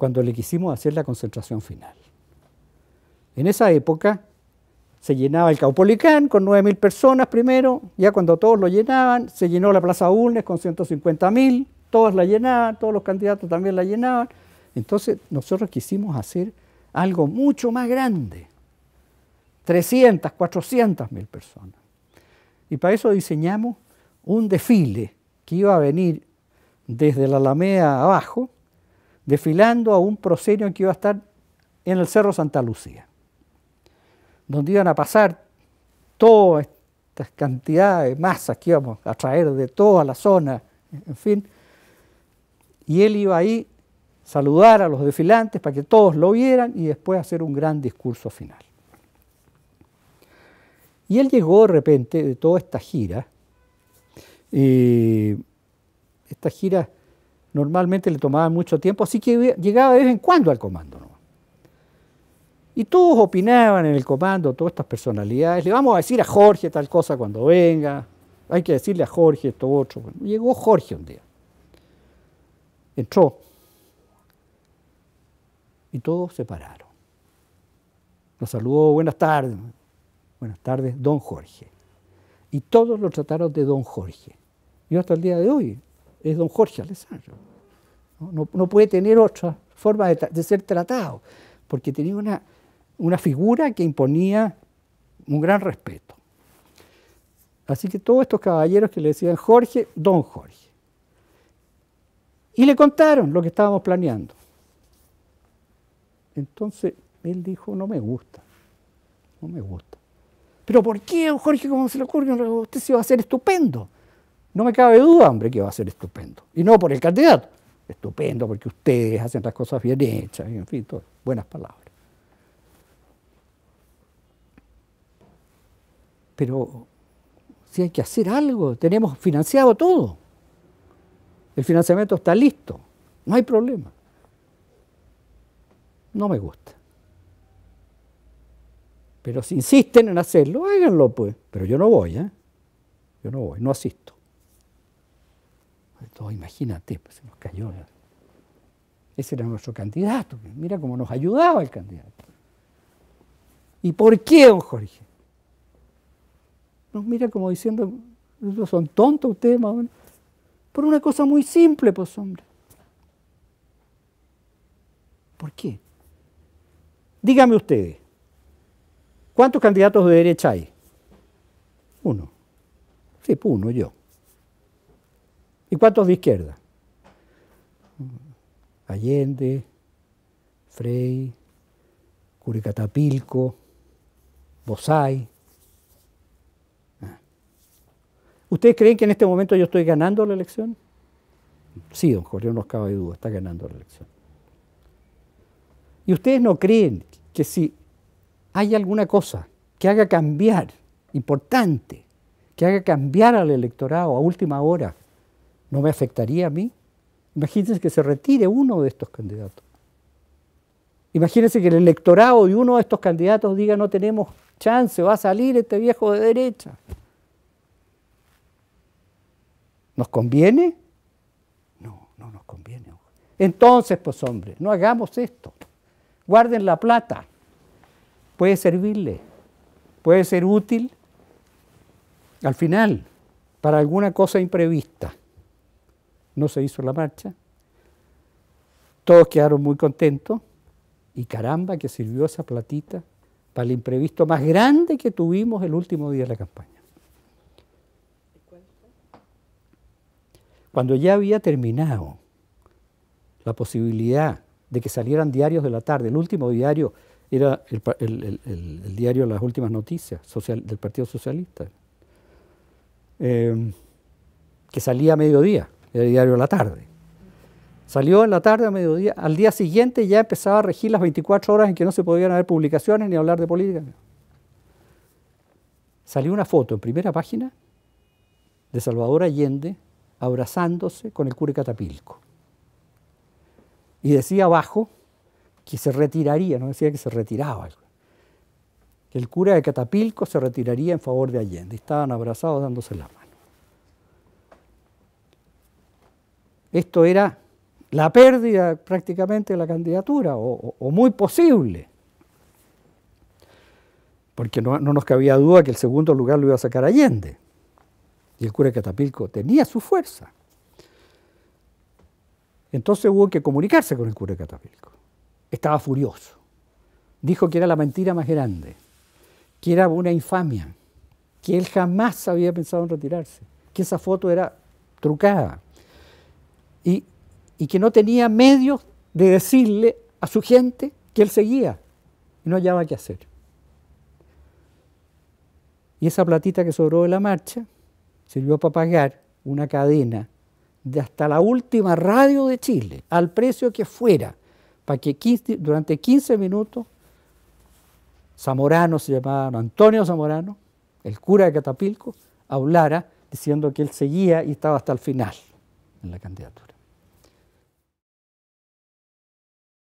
cuando le quisimos hacer la concentración final. En esa época se llenaba el Caupolicán con 9.000 personas primero, ya cuando todos lo llenaban, se llenó la Plaza Ulnes con 150.000, todas la llenaban, todos los candidatos también la llenaban. Entonces nosotros quisimos hacer algo mucho más grande, 300, 400.000 mil personas. Y para eso diseñamos un desfile que iba a venir desde la Alameda abajo, desfilando a un proscenio que iba a estar en el Cerro Santa Lucía, donde iban a pasar todas estas cantidades de masas que íbamos a traer de toda la zona, en fin. Y él iba ahí a saludar a los desfilantes para que todos lo vieran y después hacer un gran discurso final. Y él llegó de repente de toda esta gira, eh, esta gira normalmente le tomaban mucho tiempo, así que llegaba de vez en cuando al comando. Y todos opinaban en el comando, todas estas personalidades, le vamos a decir a Jorge tal cosa cuando venga, hay que decirle a Jorge esto otro. llegó Jorge un día, entró y todos se pararon. Nos saludó, buenas tardes, buenas tardes, don Jorge. Y todos lo trataron de don Jorge. Y hasta el día de hoy es don Jorge Alessandro. No, puede tener otra forma de, ser tratado, porque tenía una, una figura que imponía un gran respeto. Así que todos estos caballeros que le decían Jorge, don Jorge. Y le contaron lo que estábamos planeando. Entonces él dijo, no me gusta, no me gusta. Pero ¿por qué, Jorge, cómo se le ocurre? Usted se va a hacer estupendo. No me cabe duda, hombre, que va a ser estupendo. Y no por el candidato. Estupendo porque ustedes hacen las cosas bien hechas, en fin, todo. buenas palabras. Pero si hay que hacer algo, tenemos financiado todo. El financiamiento está listo, no hay problema. No me gusta. Pero si insisten en hacerlo, háganlo pues. Pero yo no voy, ¿eh? Yo no voy, no asisto imagínate, pues se nos cayó. Ese era nuestro candidato, mira cómo nos ayudaba el candidato. ¿Y por qué, don Jorge? Nos mira como diciendo, son tontos ustedes más Por una cosa muy simple, pues hombre. ¿Por qué? Dígame ustedes, ¿cuántos candidatos de derecha hay? Uno. Sí, pues, uno yo. ¿Y cuántos de izquierda? Allende, Frey, Curicatapilco, Bosay. Ah. ¿Ustedes creen que en este momento yo estoy ganando la elección? Sí, don Jorge, no nos cabe duda, está ganando la elección. ¿Y ustedes no creen que si hay alguna cosa que haga cambiar, importante, que haga cambiar al electorado a última hora, ¿No me afectaría a mí? Imagínense que se retire uno de estos candidatos. Imagínense que el electorado y uno de estos candidatos diga no tenemos chance, va a salir este viejo de derecha. ¿Nos conviene? No, no nos conviene. Entonces, pues hombre, no hagamos esto. Guarden la plata. Puede servirle, puede ser útil al final para alguna cosa imprevista no se hizo la marcha. Todos quedaron muy contentos y caramba que sirvió esa platita para el imprevisto más grande que tuvimos el último día de la campaña. Cuando ya había terminado la posibilidad de que salieran diarios de la tarde, el último diario era el, diario de diario Las Últimas Noticias social, del Partido Socialista, eh, que salía a mediodía el diario La Tarde. Salió en la tarde, a mediodía, al día siguiente ya empezaba a regir las 24 horas en que no se podían haber publicaciones ni hablar de política. Salió una foto en primera página de Salvador Allende abrazándose con el cura Catapilco. Y decía abajo que se retiraría, no decía que se retiraba, que el cura de Catapilco se retiraría en favor de Allende. Estaban abrazados dándose la mano. esto era la pérdida prácticamente de la candidatura, o, muy posible, porque no, nos cabía duda que el segundo lugar lo iba a sacar Allende, y el cura Catapilco tenía su fuerza. Entonces hubo que comunicarse con el cura Catapilco. Estaba furioso. Dijo que era la mentira más grande, que era una infamia, que él jamás había pensado en retirarse, que esa foto era trucada, y, que no tenía medios de decirle a su gente que él seguía y no hallaba qué hacer. Y esa platita que sobró de la marcha sirvió para pagar una cadena de hasta la última radio de Chile, al precio que fuera, para que durante 15 minutos Zamorano se llamaba Antonio Zamorano, el cura de Catapilco, hablara diciendo que él seguía y estaba hasta el final en la candidatura.